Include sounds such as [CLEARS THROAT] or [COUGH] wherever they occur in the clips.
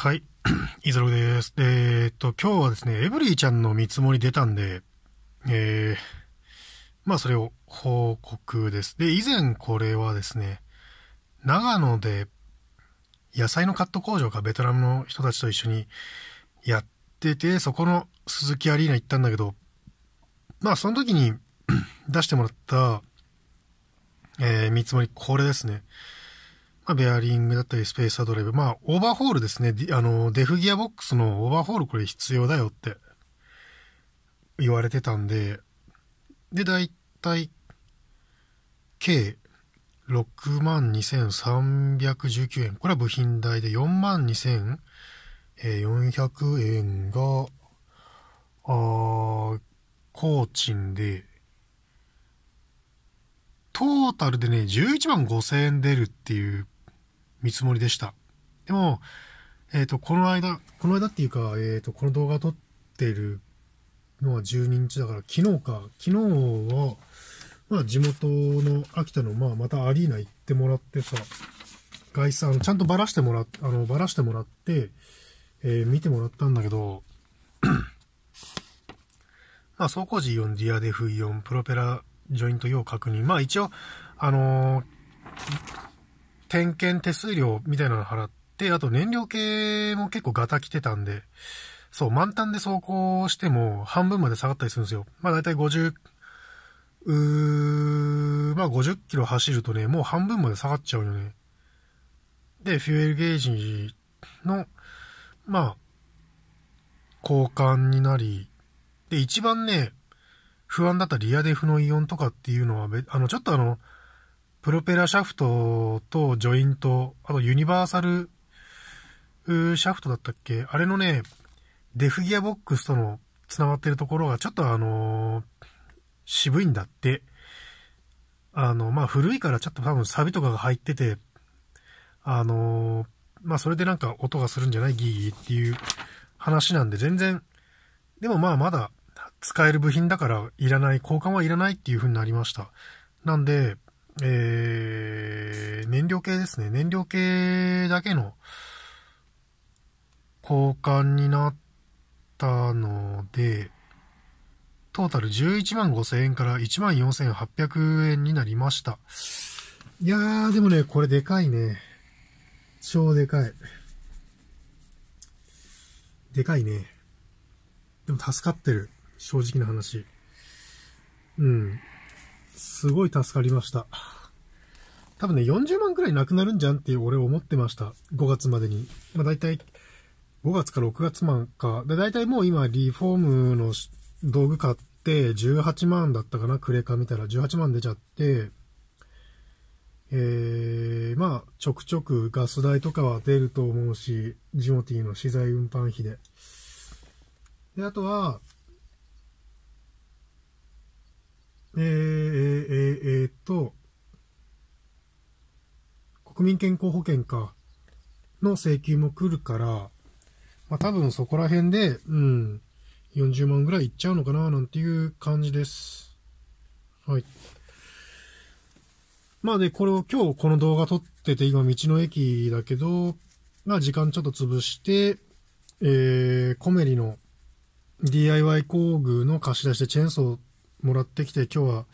はい。[CLEARS THROAT] イザログです。えー、っと、今日はですね、エブリーちゃんの見積もり出たんで、えー、まあそれを報告です。で、以前これはですね、長野で野菜のカット工場かベトナムの人たちと一緒にやってて、そこの鈴木アリーナ行ったんだけど、まあその時に [CLEARS THROAT] 出してもらった、えー、見積もりこれですね。まあ、ベアリングだったり、スペーサードライブ。まあ、オーバーホールですね。あの、デフギアボックスのオーバーホールこれ必要だよって言われてたんで、で、だいたい、計62,319円。これは部品代で42,400円が、あ工賃で、トータルでね、11万5000円出るっていう見積もりでした。でも、えっ、ー、と、この間、この間っていうか、えっ、ー、と、この動画撮ってるのは12日だから、昨日か、昨日は、まあ、地元の秋田の、まあ、またアリーナ行ってもらってさ、外産、ちゃんとばらしてもらっ、あの、ばらしてもらって、えー、見てもらったんだけど、[COUGHS] まあ、走行時4、ディアデフ4、プロペラ、ジョイント用確認。まあ、一応、あのー点検手数料みたいなの払って、あと燃料系も結構ガタ来てたんで、そう、満タンで走行しても半分まで下がったりするんですよ。まあだいたい50、うー、まあ50キロ走るとね、もう半分まで下がっちゃうよね。で、フュエルゲージの、まあ、交換になり、で、一番ね、不安だったリアデフのイオンとかっていうのは、あの、ちょっとあの、プロペラシャフトとジョイント、あとユニバーサルシャフトだったっけあれのね、デフギアボックスとの繋がってるところがちょっとあのー、渋いんだって。あの、まあ、古いからちょっと多分サビとかが入ってて、あのー、まあ、それでなんか音がするんじゃないギーギーっていう話なんで全然、でもまあまだ使える部品だからいらない、交換はいらないっていう風になりました。なんで、えー、燃料系ですね。燃料系だけの交換になったので、トータル11万5千円から1万4800円になりました。いやー、でもね、これでかいね。超でかい。でかいね。でも助かってる。正直な話。うん。すごい助かりました。多分ね、40万くらいなくなるんじゃんって俺思ってました。5月までに。まあ大体、5月か6月万か。で、大体もう今、リフォームの道具買って、18万だったかな、クレカ見たら。18万出ちゃって、えー、まあ、ちょくちょくガス代とかは出ると思うし、ジモティの資材運搬費で。で、あとは、えーと、国民健康保険か、の請求も来るから、まあ多分そこら辺で、うん、40万ぐらいいっちゃうのかな、なんていう感じです。はい。まあで、これを今日この動画撮ってて、今道の駅だけど、まあ時間ちょっと潰して、えー、コメリの DIY 工具の貸し出しでチェーンソーもらってきて、今日は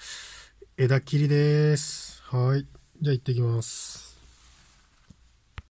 枝切りです。はい。じゃあ行ってきます。